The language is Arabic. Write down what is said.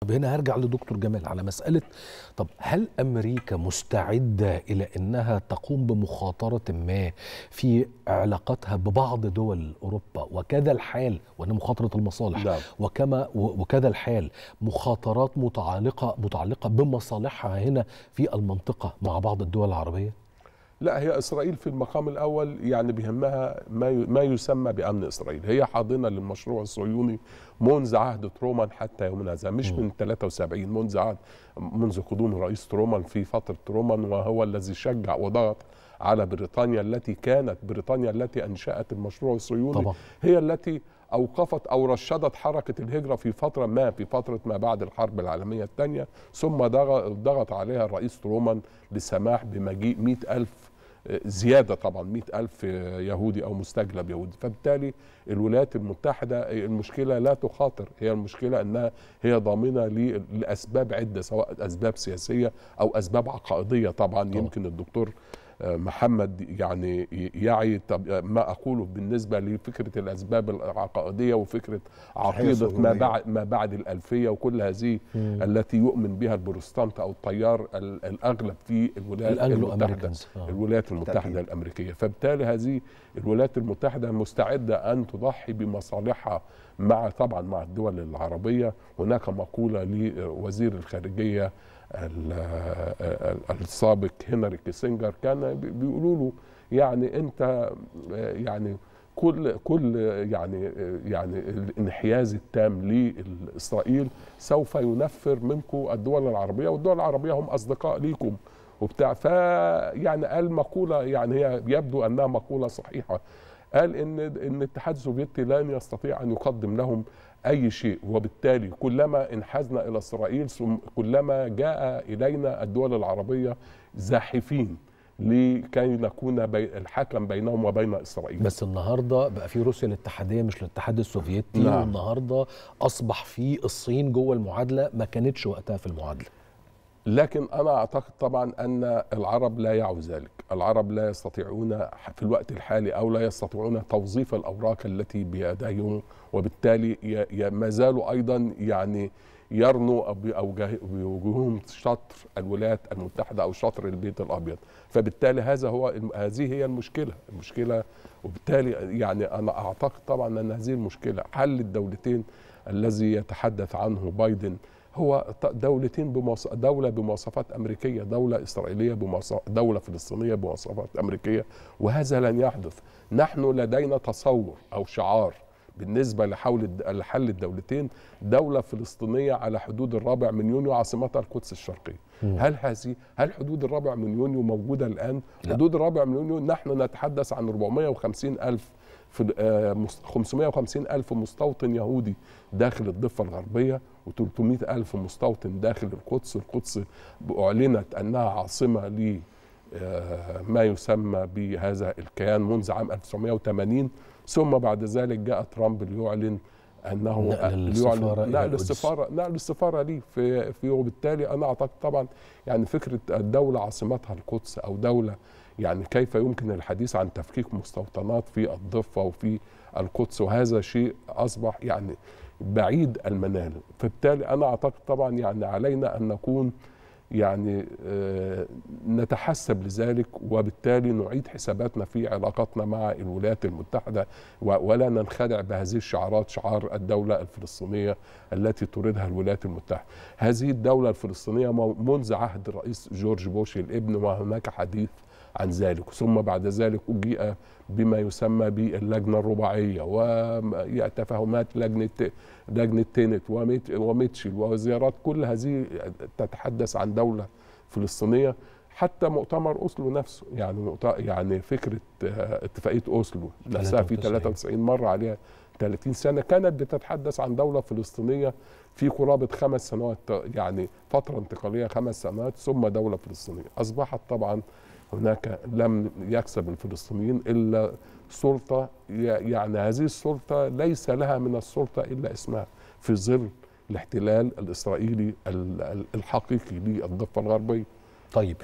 طب هنا هرجع لدكتور جمال على مسألة طب هل أمريكا مستعدة إلى أنها تقوم بمخاطرة ما في علاقتها ببعض دول أوروبا وكذا الحال وأن مخاطرة المصالح ده. نعم. وكما وكذا الحال مخاطرات متعلقة متعلقة بمصالحها هنا في المنطقة مع بعض الدول العربية؟ لا هي اسرائيل في المقام الاول يعني بيهمها ما ما يسمى بامن اسرائيل، هي حاضنه للمشروع الصهيوني منذ عهد ترومان حتى يومنا هذا، مش من 73 منذ عهد منذ قدوم رئيس ترومان في فتره ترومان وهو الذي شجع وضغط على بريطانيا التي كانت بريطانيا التي انشات المشروع الصهيوني طبعا. هي التي اوقفت او رشدت حركه الهجره في فتره ما في فتره ما بعد الحرب العالميه الثانيه ثم ضغط عليها الرئيس ترومان للسماح بمجيء 100 ألف زياده طبعا ألف يهودي او مستجلب يهودي فبالتالي الولايات المتحده المشكله لا تخاطر هي المشكله انها هي ضامنه لاسباب عده سواء اسباب سياسيه او اسباب عقائديه طبعا, طبعا. يمكن الدكتور آه، محمد يعني يعي طب آه، ما اقوله بالنسبه لفكره الاسباب العقائديه وفكره عقيده ما بعد ما بعد الالفيه وكل هذه مم. التي يؤمن بها البروستانت او التيار الاغلب في الولايات المتحده آه. الولايات المتحده الامريكيه فبالتالي هذه الولايات المتحده مستعده ان تضحي بمصالحها مع طبعا مع الدول العربيه هناك مقوله لوزير الخارجيه السابق هنري كيسنجر كان بيقولوا له يعني انت يعني كل كل يعني يعني الانحياز التام لاسرائيل سوف ينفر منكم الدول العربيه والدول العربيه هم اصدقاء ليكم وبتاع ف يعني قال مقوله يعني هي يبدو انها مقوله صحيحه قال ان ان الاتحاد السوفيتي لن يستطيع ان يقدم لهم أي شيء وبالتالي كلما انحازنا إلى إسرائيل كلما جاء إلينا الدول العربية زاحفين لكي نكون بي الحكم بينهم وبين اسرائيل بس النهارده بقى في روسيا الاتحاديه مش الاتحاد السوفيتي نعم. والنهارده اصبح في الصين جوه المعادله ما كانتش وقتها في المعادله لكن انا اعتقد طبعا ان العرب لا يعوا ذلك، العرب لا يستطيعون في الوقت الحالي او لا يستطيعون توظيف الاوراق التي بيديهم وبالتالي ما زالوا ايضا يعني يرنوا او بوجوههم شطر الولايات المتحده او شطر البيت الابيض، فبالتالي هذا هو هذه هي المشكله، المشكله وبالتالي يعني انا اعتقد طبعا ان هذه المشكله حل الدولتين الذي يتحدث عنه بايدن هو دولتين بمواصفات دولة بمواصفات أمريكية دولة إسرائيلية بمواصفات دولة فلسطينية بمواصفات أمريكية وهذا لن يحدث نحن لدينا تصور أو شعار بالنسبة لحول الحل الدولتين دولة فلسطينية على حدود الرابع من يونيو عاصمتها القدس الشرقية مم. هل هذه هل حدود الرابع من يونيو موجودة الآن؟ لا. حدود الرابع من يونيو نحن نتحدث عن 450 ألف في 550 آه، ألف مستوطن يهودي داخل الضفة الغربية و300 ألف مستوطن داخل القدس القدس أعلنت أنها عاصمة ل آه، ما يسمى بهذا الكيان منذ عام 1980 ثم بعد ذلك جاء ترامب ليعلن انه نقل آه، السفاره نقل السفاره نقل السفاره ليه في في وبالتالي انا اعتقد طبعا يعني فكره الدوله عاصمتها القدس او دوله يعني كيف يمكن الحديث عن تفكيك مستوطنات في الضفة وفي القدس وهذا شيء أصبح يعني بعيد المنال فبالتالي أنا أعتقد طبعا يعني علينا أن نكون يعني آه، نتحسب لذلك وبالتالي نعيد حساباتنا في علاقاتنا مع الولايات المتحدة ولا ننخدع بهذه الشعارات شعار الدولة الفلسطينية التي تريدها الولايات المتحدة هذه الدولة الفلسطينية منذ عهد الرئيس جورج بوش الابن وهناك حديث عن ذلك ثم بعد ذلك أجيء بما يسمى باللجنة الرباعية وتفاهمات لجنة لجنة تينت وميتشل وزيارات كل هذه تتحدث عن دولة فلسطينية حتى مؤتمر اوسلو نفسه يعني يعني فكره آه، اتفاقيه اوسلو نفسها في 93 مره عليها 30 سنه كانت بتتحدث عن دوله فلسطينيه في قرابه خمس سنوات يعني فتره انتقاليه خمس سنوات ثم دوله فلسطينيه اصبحت طبعا هناك لم يكسب الفلسطينيين إلا سلطة يعني هذه السلطة ليس لها من السلطة إلا اسمها في ظل الاحتلال الإسرائيلي الحقيقي للضفة الغربية طيب